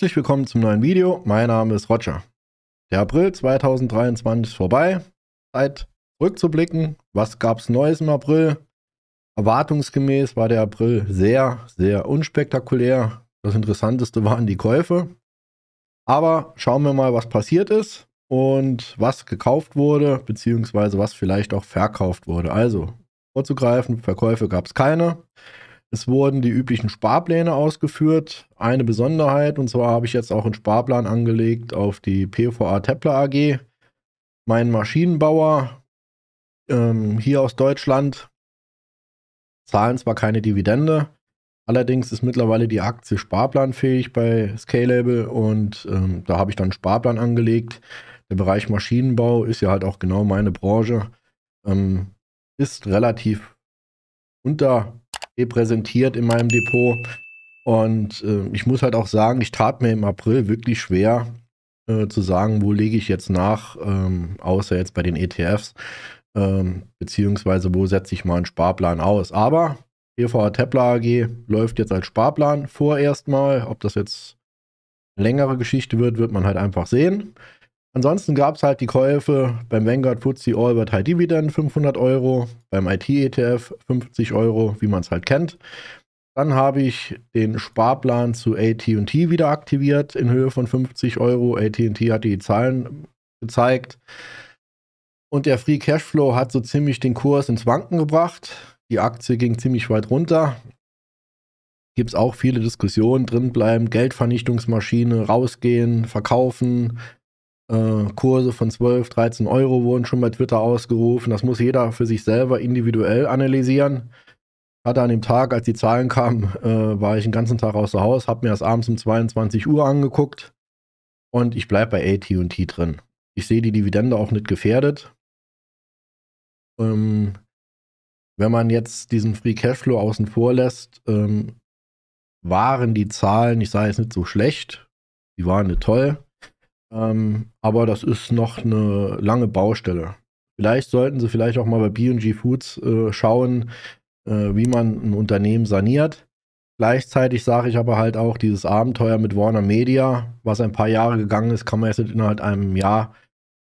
Herzlich willkommen zum neuen Video. Mein Name ist Roger. Der April 2023 ist vorbei. Zeit rückzublicken. Was gab es Neues im April? Erwartungsgemäß war der April sehr, sehr unspektakulär. Das Interessanteste waren die Käufe. Aber schauen wir mal, was passiert ist und was gekauft wurde, beziehungsweise was vielleicht auch verkauft wurde. Also vorzugreifen, Verkäufe gab es keine. Es wurden die üblichen Sparpläne ausgeführt. Eine Besonderheit, und zwar habe ich jetzt auch einen Sparplan angelegt auf die PVA Tepler AG. Mein Maschinenbauer ähm, hier aus Deutschland zahlen zwar keine Dividende, allerdings ist mittlerweile die Aktie sparplanfähig bei Scalable und ähm, da habe ich dann einen Sparplan angelegt. Der Bereich Maschinenbau ist ja halt auch genau meine Branche. Ähm, ist relativ unter repräsentiert in meinem Depot. Und äh, ich muss halt auch sagen, ich tat mir im April wirklich schwer äh, zu sagen, wo lege ich jetzt nach, ähm, außer jetzt bei den ETFs, ähm, beziehungsweise wo setze ich mal einen Sparplan aus. Aber EVA Tepler AG läuft jetzt als Sparplan vorerst mal. Ob das jetzt eine längere Geschichte wird, wird man halt einfach sehen. Ansonsten gab es halt die Käufe beim Vanguard FTSE Albert High Dividend 500 Euro, beim IT-ETF 50 Euro, wie man es halt kennt. Dann habe ich den Sparplan zu ATT wieder aktiviert in Höhe von 50 Euro. ATT hat die Zahlen gezeigt. Und der Free Cashflow hat so ziemlich den Kurs ins Wanken gebracht. Die Aktie ging ziemlich weit runter. Gibt es auch viele Diskussionen drinbleiben, Geldvernichtungsmaschine, rausgehen, verkaufen, äh, Kurse von 12, 13 Euro wurden schon bei Twitter ausgerufen. Das muss jeder für sich selber individuell analysieren. Hatte an dem Tag, als die Zahlen kamen, äh, war ich den ganzen Tag außer Haus, habe mir das abends um 22 Uhr angeguckt und ich bleibe bei AT&T drin. Ich sehe die Dividende auch nicht gefährdet. Ähm, wenn man jetzt diesen Free Cashflow außen vor lässt, ähm, waren die Zahlen, ich sage jetzt nicht so schlecht, die waren nicht toll, ähm, aber das ist noch eine lange Baustelle. Vielleicht sollten sie vielleicht auch mal bei BG Foods äh, schauen, äh, wie man ein Unternehmen saniert. Gleichzeitig sage ich aber halt auch, dieses Abenteuer mit Warner Media, was ein paar Jahre gegangen ist, kann man jetzt innerhalb einem Jahr,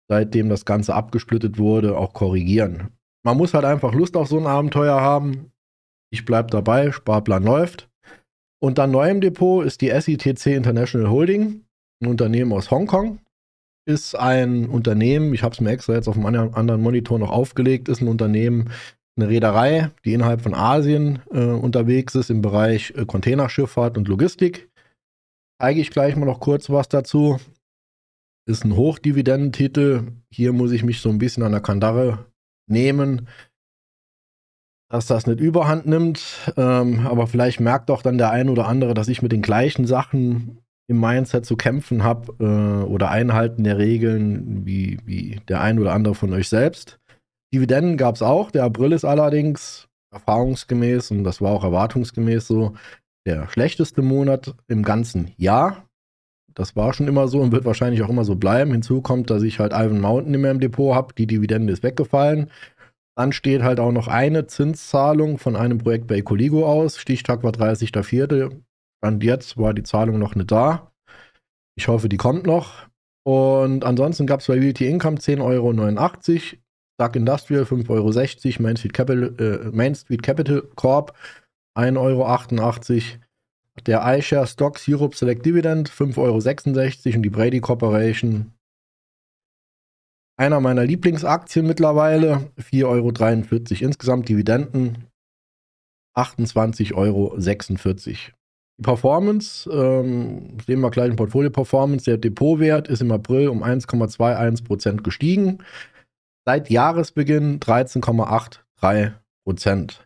seitdem das Ganze abgesplittet wurde, auch korrigieren. Man muss halt einfach Lust auf so ein Abenteuer haben. Ich bleibe dabei, Sparplan läuft. Und dann neu im Depot ist die SITC International Holding ein Unternehmen aus Hongkong, ist ein Unternehmen, ich habe es mir extra jetzt auf einem anderen Monitor noch aufgelegt, ist ein Unternehmen, eine Reederei, die innerhalb von Asien äh, unterwegs ist im Bereich äh, Containerschifffahrt und Logistik. Zeige ich gleich mal noch kurz was dazu. Ist ein Hochdividendentitel. Hier muss ich mich so ein bisschen an der Kandare nehmen, dass das nicht überhand nimmt. Ähm, aber vielleicht merkt auch dann der ein oder andere, dass ich mit den gleichen Sachen im Mindset zu kämpfen habe äh, oder Einhalten der Regeln wie, wie der ein oder andere von euch selbst. Dividenden gab es auch. Der April ist allerdings erfahrungsgemäß und das war auch erwartungsgemäß so der schlechteste Monat im ganzen Jahr. Das war schon immer so und wird wahrscheinlich auch immer so bleiben. Hinzu kommt, dass ich halt Ivan Mountain immer im Depot habe. Die Dividende ist weggefallen. Dann steht halt auch noch eine Zinszahlung von einem Projekt bei Ecoligo aus. Stichtag war 30.04. Und jetzt war die Zahlung noch nicht da. Ich hoffe, die kommt noch. Und ansonsten gab es bei Realty Income 10,89 Euro, Duck Industrial 5,60 Euro, Main Street Capital, äh, Main Street Capital Corp 1,88 Euro, der iShare Stocks Europe Select Dividend 5,66 Euro und die Brady Corporation einer meiner Lieblingsaktien mittlerweile, 4,43 Euro insgesamt Dividenden, 28,46 Euro. Performance, ähm, sehen wir gleich im Portfolio Performance, der Depotwert ist im April um 1,21% gestiegen. Seit Jahresbeginn 13,83%.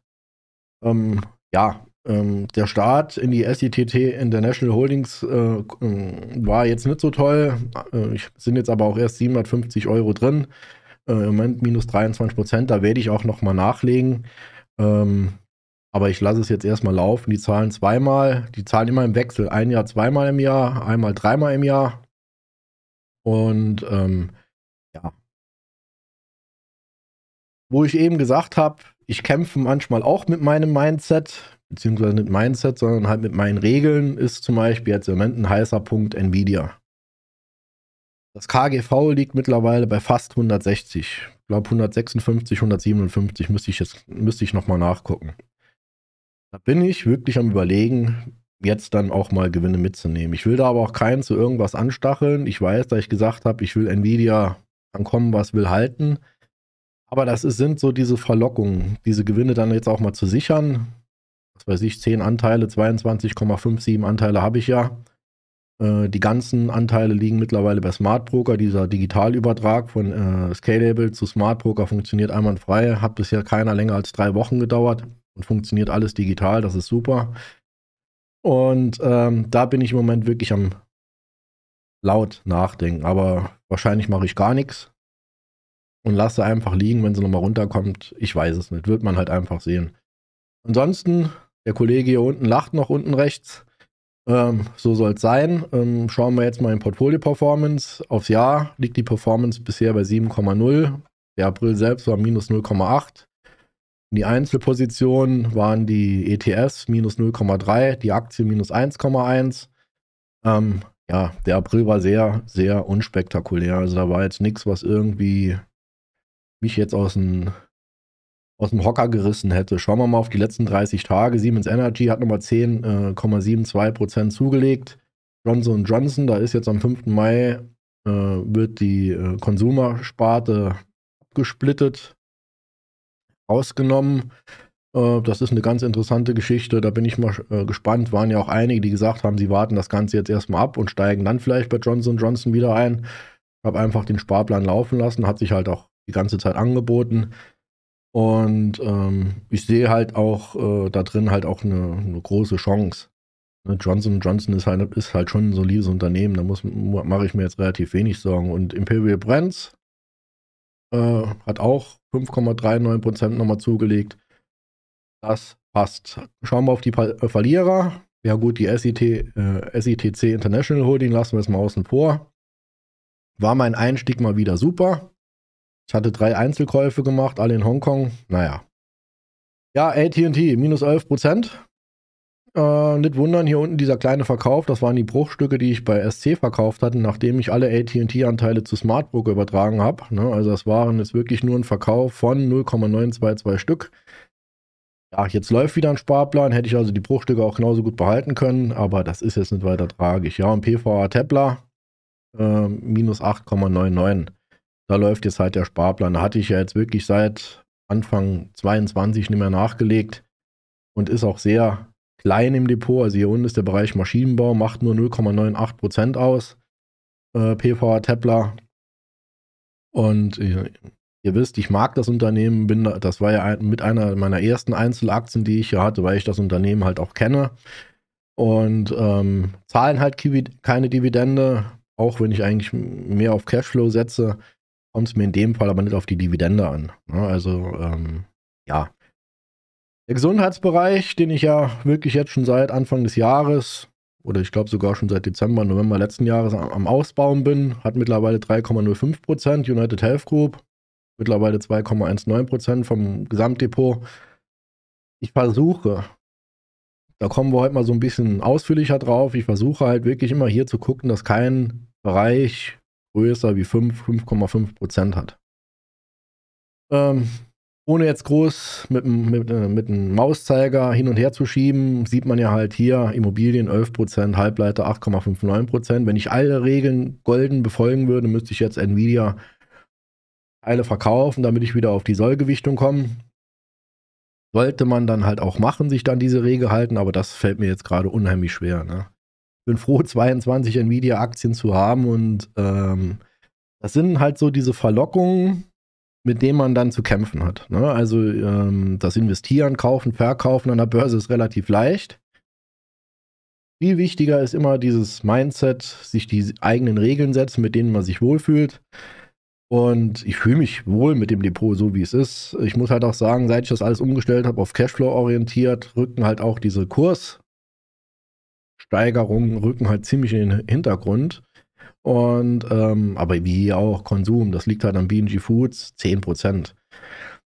Ähm, ja, ähm, der Start in die SITT International Holdings äh, äh, war jetzt nicht so toll. Äh, sind jetzt aber auch erst 750 Euro drin. Äh, Im Moment minus 23 Da werde ich auch nochmal nachlegen. Ähm, aber ich lasse es jetzt erstmal laufen. Die zahlen zweimal, die zahlen immer im Wechsel. Ein Jahr zweimal im Jahr, einmal dreimal im Jahr. Und ähm, ja. Wo ich eben gesagt habe, ich kämpfe manchmal auch mit meinem Mindset, beziehungsweise nicht Mindset, sondern halt mit meinen Regeln, ist zum Beispiel jetzt im Moment ein heißer Punkt Nvidia. Das KGV liegt mittlerweile bei fast 160. Ich glaube 156, 157 müsste ich jetzt müsste ich nochmal nachgucken. Da bin ich wirklich am Überlegen, jetzt dann auch mal Gewinne mitzunehmen. Ich will da aber auch keinen zu irgendwas anstacheln. Ich weiß, da ich gesagt habe, ich will Nvidia dann kommen, was will halten. Aber das ist, sind so diese Verlockungen, diese Gewinne dann jetzt auch mal zu sichern. Was weiß ich, 10 Anteile, 22,57 Anteile habe ich ja. Äh, die ganzen Anteile liegen mittlerweile bei Smart Broker. Dieser Digitalübertrag von äh, Scalable zu Smart Broker funktioniert einwandfrei. Hat bisher keiner länger als drei Wochen gedauert und funktioniert alles digital, das ist super. Und ähm, da bin ich im Moment wirklich am laut nachdenken, aber wahrscheinlich mache ich gar nichts und lasse einfach liegen, wenn sie nochmal runterkommt. Ich weiß es nicht, wird man halt einfach sehen. Ansonsten, der Kollege hier unten lacht noch unten rechts. Ähm, so soll es sein. Ähm, schauen wir jetzt mal in Portfolio Performance. Aufs Jahr liegt die Performance bisher bei 7,0. Der April selbst war minus 0,8. Die Einzelpositionen waren die ETS minus 0,3, die Aktie minus 1,1. Ähm, ja, der April war sehr, sehr unspektakulär. Also da war jetzt nichts, was irgendwie mich jetzt aus dem, aus dem Hocker gerissen hätte. Schauen wir mal auf die letzten 30 Tage. Siemens Energy hat nochmal 10,72% äh, zugelegt. Johnson Johnson, da ist jetzt am 5. Mai, äh, wird die äh, Konsumersparte abgesplittet rausgenommen. Äh, das ist eine ganz interessante Geschichte. Da bin ich mal äh, gespannt. Waren ja auch einige, die gesagt haben, sie warten das Ganze jetzt erstmal ab und steigen dann vielleicht bei Johnson Johnson wieder ein. Ich habe einfach den Sparplan laufen lassen, hat sich halt auch die ganze Zeit angeboten. Und ähm, ich sehe halt auch äh, da drin halt auch eine, eine große Chance. Ne, Johnson Johnson ist halt, ist halt schon ein solides Unternehmen, da mache ich mir jetzt relativ wenig Sorgen. Und Imperial Brands äh, hat auch 5,39% nochmal zugelegt. Das passt. Schauen wir auf die äh, Verlierer. Ja gut, die SIT, äh, SITC International Holding lassen wir jetzt mal außen vor. War mein Einstieg mal wieder super. Ich hatte drei Einzelkäufe gemacht, alle in Hongkong. Naja. Ja, ATT, minus 11 äh, nicht wundern, hier unten dieser kleine Verkauf, das waren die Bruchstücke, die ich bei SC verkauft hatte, nachdem ich alle AT&T-Anteile zu Smartbroker übertragen habe. Ne? Also das waren jetzt wirklich nur ein Verkauf von 0,922 Stück. Ja, jetzt läuft wieder ein Sparplan, hätte ich also die Bruchstücke auch genauso gut behalten können, aber das ist jetzt nicht weiter tragisch. Ja, und PVA Tepler, äh, minus 8,99. Da läuft jetzt halt der Sparplan. Da hatte ich ja jetzt wirklich seit Anfang 22 nicht mehr nachgelegt und ist auch sehr klein im Depot. Also hier unten ist der Bereich Maschinenbau, macht nur 0,98% aus. Äh, PVA Tepler. Und ihr, äh, ihr, wisst, ich mag das Unternehmen. Bin da, das war ja mit einer meiner ersten Einzelaktien, die ich hier hatte, weil ich das Unternehmen halt auch kenne. Und ähm, zahlen halt keine Dividende, auch wenn ich eigentlich mehr auf Cashflow setze, kommt es mir in dem Fall aber nicht auf die Dividende an. Ne, also ähm, ja, der Gesundheitsbereich, den ich ja wirklich jetzt schon seit Anfang des Jahres oder ich glaube sogar schon seit Dezember, November letzten Jahres am, Ausbauen bin, hat mittlerweile 3,05 Prozent. United Health Group mittlerweile 2,19 Prozent vom Gesamtdepot. Ich versuche, da kommen wir heute mal so ein bisschen ausführlicher drauf. Ich versuche halt wirklich immer hier zu gucken, dass kein Bereich größer wie 5, 5,5 Prozent hat. Ähm, ohne jetzt groß mit, mit, äh, mit einem Mauszeiger hin und her zu schieben, sieht man ja halt hier Immobilien 11%, Halbleiter 8,59%. Wenn ich alle Regeln golden befolgen würde, müsste ich jetzt Nvidia alle verkaufen, damit ich wieder auf die Sollgewichtung komme. Sollte man dann halt auch machen, sich dann diese Regel halten, aber das fällt mir jetzt gerade unheimlich schwer. Ne? Bin froh, 22 Nvidia-Aktien zu haben und ähm, das sind halt so diese Verlockungen, mit dem man dann zu kämpfen hat. Ne? Also ähm, das Investieren, Kaufen, Verkaufen an der Börse ist relativ leicht. Viel wichtiger ist immer dieses Mindset, sich die eigenen Regeln setzen, mit denen man sich wohlfühlt. Und ich fühle mich wohl mit dem Depot, so wie es ist. Ich muss halt auch sagen, seit ich das alles umgestellt habe, auf Cashflow orientiert, rücken halt auch diese Kurssteigerungen, rücken halt ziemlich in den Hintergrund. Und, ähm, aber wie hier auch Konsum, das liegt halt an BNG Foods, 10%.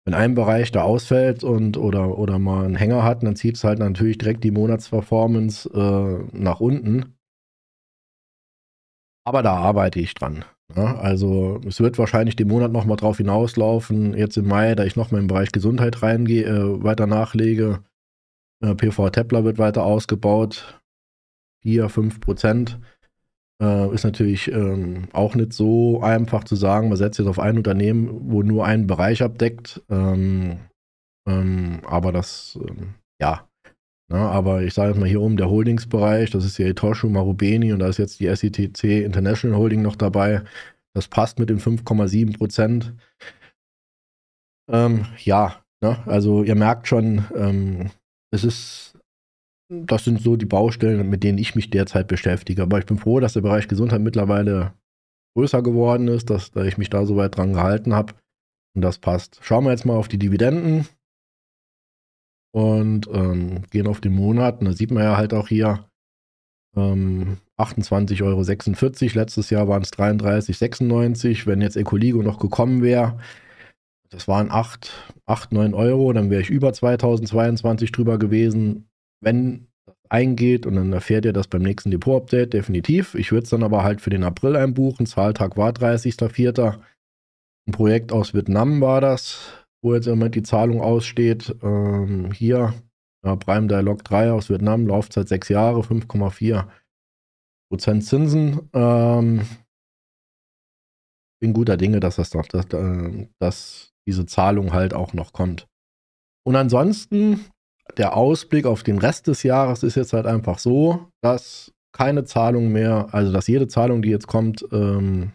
Wenn ein Bereich da ausfällt und oder, oder mal einen Hänger hat, dann zieht es halt natürlich direkt die Monatsperformance äh, nach unten. Aber da arbeite ich dran. Ja, ne? also es wird wahrscheinlich den Monat nochmal drauf hinauslaufen, jetzt im Mai, da ich nochmal im Bereich Gesundheit reingehe, äh, weiter nachlege. Äh, PV Tepler wird weiter ausgebaut. 4, 5 Prozent. Äh, ist natürlich ähm, auch nicht so einfach zu sagen, man setzt jetzt auf ein Unternehmen, wo nur ein Bereich abdeckt. Ähm, ähm, aber das, ähm, ja. Na, ne, aber ich sage jetzt mal hier oben der Holdingsbereich, das ist hier Etoshu Marubeni und da ist jetzt die SITC International Holding noch dabei. Das passt mit den 5,7 Prozent. Ähm, ja, ne? also ihr merkt schon, ähm, es ist das sind so die Baustellen, mit denen ich mich derzeit beschäftige. Aber ich bin froh, dass der Bereich Gesundheit mittlerweile größer geworden ist, dass ich mich da so weit dran gehalten habe. Und das passt. Schauen wir jetzt mal auf die Dividenden und ähm, gehen auf den Monat. Und da sieht man ja halt auch hier ähm, 28,46 Euro. Letztes Jahr waren es 33,96. Wenn jetzt Ecoligo noch gekommen wäre, das waren 8, 8, 9 Euro, dann wäre ich über 2022 drüber gewesen wenn das eingeht und dann erfährt ihr das beim nächsten Depot-Update definitiv. Ich würde es dann aber halt für den April einbuchen. Zahltag war 30.04. Ein Projekt aus Vietnam war das, wo jetzt immer die Zahlung aussteht. Ähm, hier, ja, Prime Dialog 3 aus Vietnam, Laufzeit 6 Jahre, 5,4 Zinsen. Ähm, bin guter Dinge, dass das noch, dass, äh, dass diese Zahlung halt auch noch kommt. Und ansonsten der Ausblick auf den Rest des Jahres ist jetzt halt einfach so, dass keine Zahlung mehr, also dass jede Zahlung, die jetzt kommt, ähm,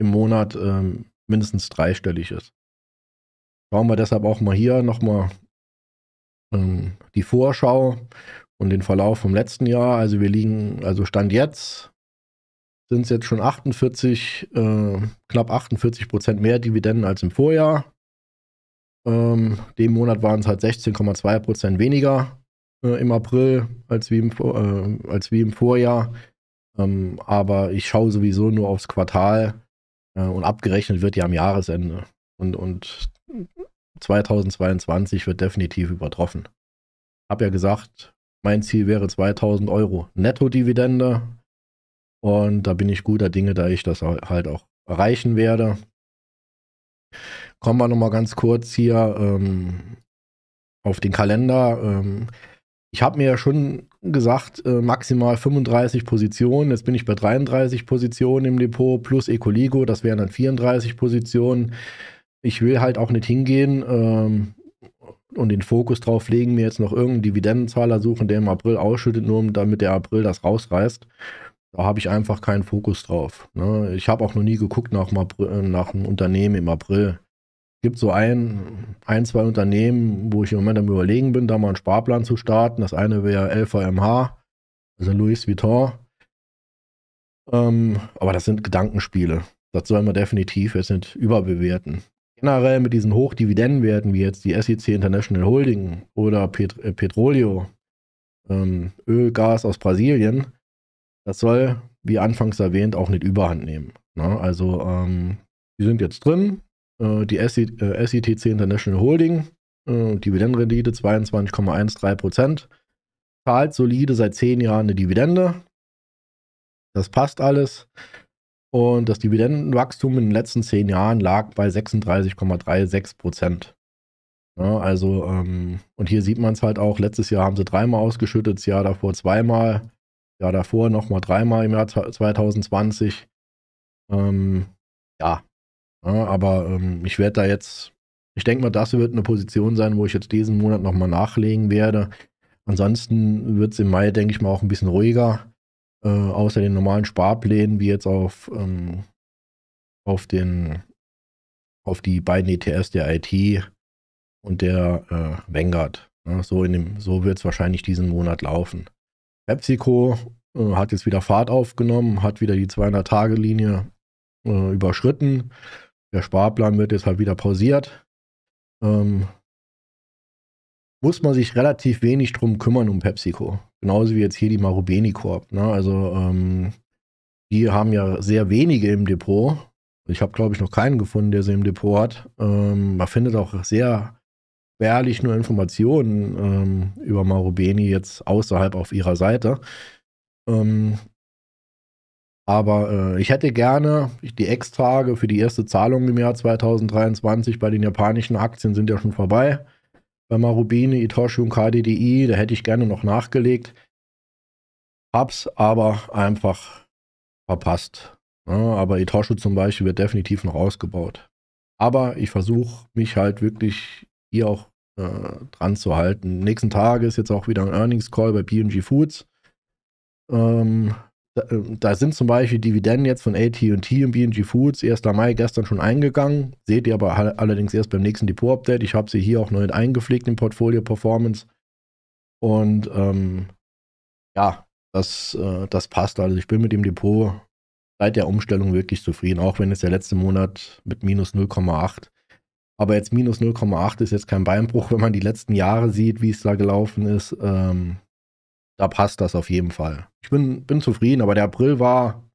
im Monat ähm, mindestens dreistellig ist. Schauen wir deshalb auch mal hier nochmal ähm, die Vorschau und den Verlauf vom letzten Jahr. Also wir liegen, also Stand jetzt sind es jetzt schon 48, äh, knapp 48 Prozent mehr Dividenden als im Vorjahr. Ähm, dem Monat waren es halt 16,2 Prozent weniger äh, im April als wie im, äh, als wie im Vorjahr. Ähm, aber ich schaue sowieso nur aufs Quartal äh, und abgerechnet wird ja am Jahresende. Und, und 2022 wird definitiv übertroffen. Ich habe ja gesagt, mein Ziel wäre 2000 Euro Netto-Dividende. Und da bin ich guter Dinge, da ich das halt auch erreichen werde. Kommen wir nochmal ganz kurz hier ähm, auf den Kalender. Ähm, ich habe mir ja schon gesagt, äh, maximal 35 Positionen. Jetzt bin ich bei 33 Positionen im Depot plus Ecoligo, das wären dann 34 Positionen. Ich will halt auch nicht hingehen ähm, und den Fokus drauf legen, mir jetzt noch irgendeinen Dividendenzahler suchen, der im April ausschüttet, nur damit der April das rausreißt. Da habe ich einfach keinen Fokus drauf. Ne? Ich habe auch noch nie geguckt nach, äh, nach einem Unternehmen im April gibt so ein, ein, zwei Unternehmen, wo ich im Moment am Überlegen bin, da mal einen Sparplan zu starten. Das eine wäre LVMH, also Louis Vuitton. Ähm, aber das sind Gedankenspiele. Das soll man definitiv jetzt nicht überbewerten. Generell mit diesen Hochdividendenwerten wie jetzt die SEC International Holding oder Pet äh, Petrolio, ähm, Öl, Gas aus Brasilien, das soll, wie anfangs erwähnt, auch nicht überhand nehmen. Ne? Also, ähm, die sind jetzt drin, äh, die SITC äh, International Holding, äh, Dividendenrendite 22,13%, zahlt solide seit 10 Jahren eine Dividende. Das passt alles. Und das Dividendenwachstum in den letzten 10 Jahren lag bei 36,36%. Ja, also, ähm, und hier sieht man es halt auch, letztes Jahr haben sie dreimal ausgeschüttet, das Jahr davor zweimal, das Jahr davor nochmal dreimal im Jahr 2020. Ähm, ja, ja, aber ähm, ich werde da jetzt, ich denke mal, das wird eine Position sein, wo ich jetzt diesen Monat nochmal nachlegen werde. Ansonsten wird es im Mai, denke ich mal, auch ein bisschen ruhiger. Äh, außer den normalen Sparplänen, wie jetzt auf, ähm, auf, den, auf die beiden ETS der IT und der äh, Vanguard. Ja, so so wird es wahrscheinlich diesen Monat laufen. PepsiCo äh, hat jetzt wieder Fahrt aufgenommen, hat wieder die 200-Tage-Linie äh, überschritten. Der Sparplan wird jetzt halt wieder pausiert. Ähm, muss man sich relativ wenig drum kümmern um PepsiCo. Genauso wie jetzt hier die Marubeni Corp. Ne? Also ähm, die haben ja sehr wenige im Depot. Ich habe, glaube ich, noch keinen gefunden, der sie im Depot hat. Ähm, man findet auch sehr spärlich nur Informationen ähm, über Marubeni jetzt außerhalb auf ihrer Seite. Ähm, aber äh, ich hätte gerne die Extrage für die erste Zahlung im Jahr 2023 bei den japanischen Aktien sind ja schon vorbei. Bei Marubini, Itoshi und KDDI, da hätte ich gerne noch nachgelegt. Hab's aber einfach verpasst. Ja, ne? aber Itoshi zum Beispiel wird definitiv noch ausgebaut. Aber ich versuche mich halt wirklich hier auch äh, dran zu halten. Nächsten Tage ist jetzt auch wieder ein Earnings Call bei PG Foods. Ähm, äh, da sind zum Beispiel Dividenden jetzt von AT&T und B&G Foods 1. Mai gestern schon eingegangen. Seht ihr aber allerdings erst beim nächsten Depot-Update. Ich habe sie hier auch neu eingepflegt im Portfolio Performance. Und ähm, ja, das, äh, das passt. Also ich bin mit dem Depot seit der Umstellung wirklich zufrieden, auch wenn es der letzte Monat mit minus 0,8. Aber jetzt minus 0,8 ist jetzt kein Beinbruch, wenn man die letzten Jahre sieht, wie es da gelaufen ist. Ähm, da passt das auf jeden Fall. Ich bin, bin zufrieden, aber der April war,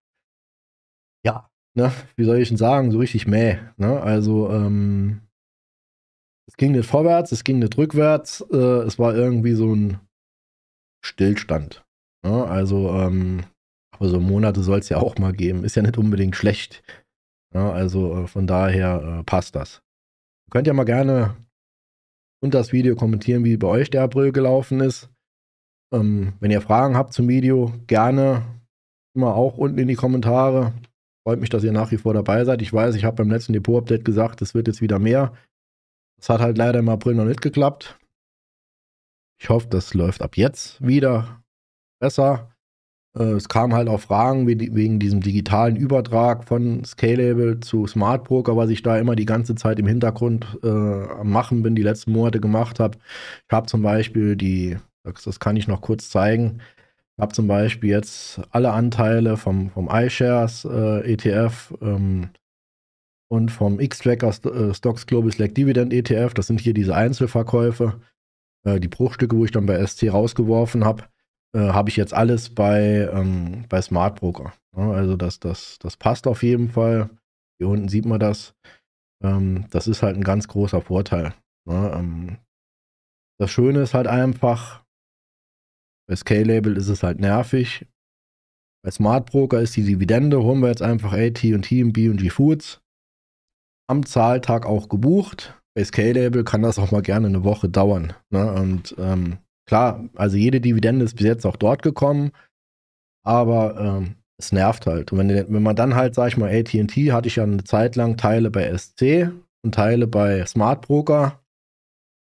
ja, ne, wie soll ich denn sagen, so richtig mäh. Ne? Also, ähm, es ging nicht vorwärts, es ging nicht rückwärts, äh, es war irgendwie so ein Stillstand. Ne? Also, ähm, aber so Monate soll es ja auch mal geben. Ist ja nicht unbedingt schlecht. Ne? Also äh, von daher äh, passt das. Ihr könnt ja mal gerne unter das Video kommentieren, wie bei euch der April gelaufen ist. Ähm, wenn ihr Fragen habt zum Video, gerne immer auch unten in die Kommentare. Freut mich, dass ihr nach wie vor dabei seid. Ich weiß, ich habe beim letzten Depot-Update gesagt, es wird jetzt wieder mehr. Das hat halt leider im April noch nicht geklappt. Ich hoffe, das läuft ab jetzt wieder besser. Äh, es kamen halt auch Fragen wie, wegen diesem digitalen Übertrag von Scalable zu Smartbroker, was ich da immer die ganze Zeit im Hintergrund äh, am Machen bin, die letzten Monate gemacht habe. Ich habe zum Beispiel die das kann ich noch kurz zeigen. Ich habe zum Beispiel jetzt alle Anteile vom, vom iShares äh, ETF ähm, und vom X-Tracker äh, Stocks Global Select Dividend ETF. Das sind hier diese Einzelverkäufe. Äh, die Bruchstücke, wo ich dann bei ST rausgeworfen habe, äh, habe ich jetzt alles bei, ähm, bei Smart Broker. Ja, also das, das, das passt auf jeden Fall. Hier unten sieht man das. Ähm, das ist halt ein ganz großer Vorteil. Ja, ähm, das Schöne ist halt einfach, bei Scale-Label ist es halt nervig. Bei Smart Broker ist die Dividende, holen wir jetzt einfach AT&T und B&G Foods. Am Zahltag auch gebucht. Bei Scale-Label kann das auch mal gerne eine Woche dauern. Ne? Und ähm, klar, also jede Dividende ist bis jetzt auch dort gekommen, aber ähm, es nervt halt. Und wenn, wenn man dann halt, sag ich mal, AT&T hatte ich ja eine Zeit lang Teile bei SC und Teile bei Smart Broker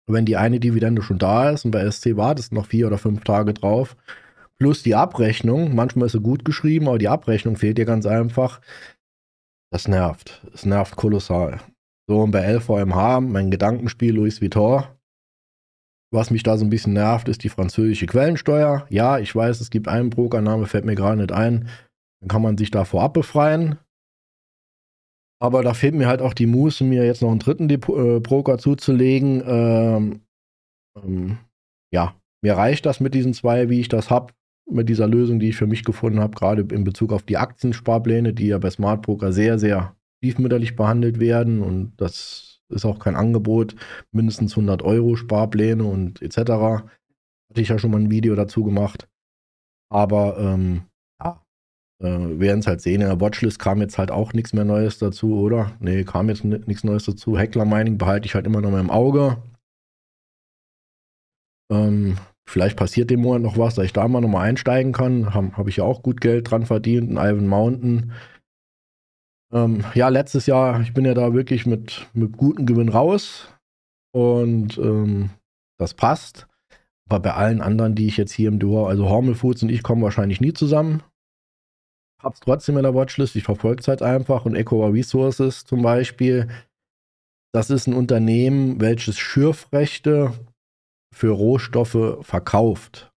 wenn die eine Dividende schon da ist und bei SC wartest noch vier oder fünf Tage drauf, plus die Abrechnung, manchmal ist sie gut geschrieben, aber die Abrechnung fehlt dir ganz einfach. Das nervt. Es nervt kolossal. So, und bei LVMH, mein Gedankenspiel Louis Vuitton, was mich da so ein bisschen nervt, ist die französische Quellensteuer. Ja, ich weiß, es gibt einen Brokername, fällt mir gerade nicht ein. Dann kann man sich da vorab befreien. Aber da fehlt mir halt auch die Muße, mir jetzt noch einen dritten Depot, äh, Broker zuzulegen. Ähm, ähm, ja, mir reicht das mit diesen zwei, wie ich das habe, mit dieser Lösung, die ich für mich gefunden habe, gerade in Bezug auf die Aktiensparpläne, die ja bei Smart Broker sehr, sehr stiefmütterlich behandelt werden. Und das ist auch kein Angebot. Mindestens 100 Euro Sparpläne und etc. Hatte ich ja schon mal ein Video dazu gemacht. Aber ähm, äh, werden es halt sehen. In der Watchlist kam jetzt halt auch nichts mehr Neues dazu, oder? Nee, kam jetzt nichts Neues dazu. Heckler Mining behalte ich halt immer noch mal im Auge. Ähm, vielleicht passiert dem Monat noch was, dass ich da mal nochmal einsteigen kann. Habe hab ich ja auch gut Geld dran verdient. in Ivan Mountain. Ähm, ja, letztes Jahr, ich bin ja da wirklich mit, mit gutem Gewinn raus. Und ähm, das passt. Aber bei allen anderen, die ich jetzt hier im Duo, also Hormel Foods und ich kommen wahrscheinlich nie zusammen hab's trotzdem in der Watchlist, ich verfolge es halt einfach. Und Ecoa Resources zum Beispiel, das ist ein Unternehmen, welches Schürfrechte für Rohstoffe verkauft.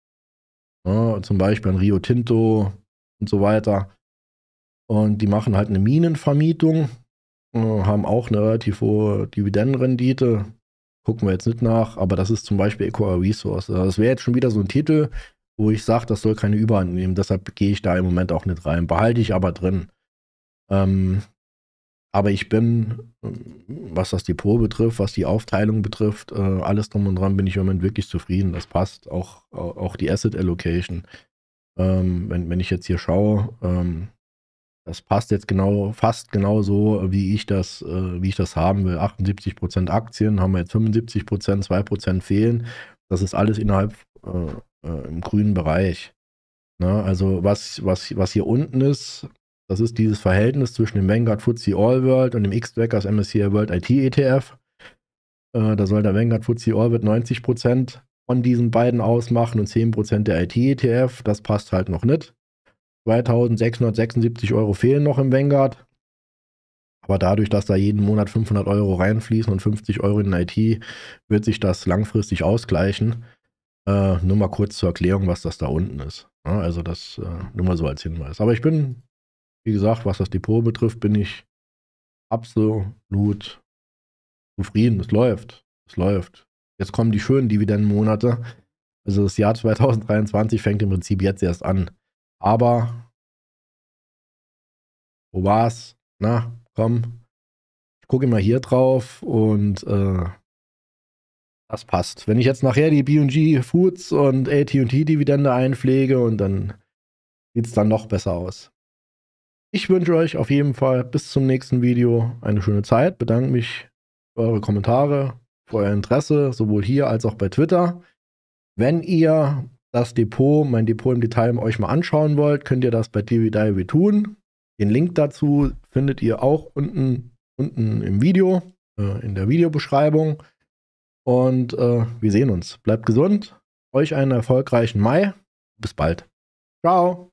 Ja, zum Beispiel an Rio Tinto und so weiter. Und die machen halt eine Minenvermietung, äh, haben auch eine relativ hohe Dividendenrendite. Gucken wir jetzt nicht nach, aber das ist zum Beispiel Ecoa Resource. Also das wäre jetzt schon wieder so ein Titel, wo ich sage, das soll keine Überhand nehmen. Deshalb gehe ich da im Moment auch nicht rein. Behalte ich aber drin. Ähm, aber ich bin, äh, was das Depot betrifft, was die Aufteilung betrifft, äh, alles drum und dran, bin ich im Moment wirklich zufrieden. Das passt. Auch, auch die Asset Allocation. Ähm, wenn, wenn ich jetzt hier schaue, ähm, das passt jetzt genau, fast genau so, wie ich das, äh, wie ich das haben will. 78% Aktien haben wir jetzt 75%, 2% fehlen. Das ist alles innerhalb äh, äh, im grünen Bereich. Na, ne? also was, was, was hier unten ist, das ist dieses Verhältnis zwischen dem Vanguard FTSE All World und dem X-Trackers MSCI World IT ETF. Äh, da soll der Vanguard FTSE All World 90% von diesen beiden ausmachen und 10% der IT ETF. Das passt halt noch nicht. 2676 Euro fehlen noch im Vanguard. Aber dadurch, dass da jeden Monat 500 Euro reinfließen und 50 Euro in den IT, wird sich das langfristig ausgleichen. Äh, nur mal kurz zur Erklärung, was das da unten ist. Ja, ne? also das äh, nur mal so als Hinweis. Aber ich bin, wie gesagt, was das Depot betrifft, bin ich absolut zufrieden. Es läuft. Es läuft. Jetzt kommen die schönen Dividendenmonate. Also das Jahr 2023 fängt im Prinzip jetzt erst an. Aber wo war's? Na, komm. Ich gucke mal hier drauf und äh, das passt. Wenn ich jetzt nachher die BG Foods und ATT-Dividende einpflege und dann sieht es dann noch besser aus. Ich wünsche euch auf jeden Fall bis zum nächsten Video eine schöne Zeit. Bedanke mich für eure Kommentare, für euer Interesse, sowohl hier als auch bei Twitter. Wenn ihr das Depot, mein Depot im Detail euch mal anschauen wollt, könnt ihr das bei DVDIV tun. Den Link dazu findet ihr auch unten, unten im Video, äh, in der Videobeschreibung. Und äh, wir sehen uns. Bleibt gesund. Euch einen erfolgreichen Mai. Bis bald. Ciao.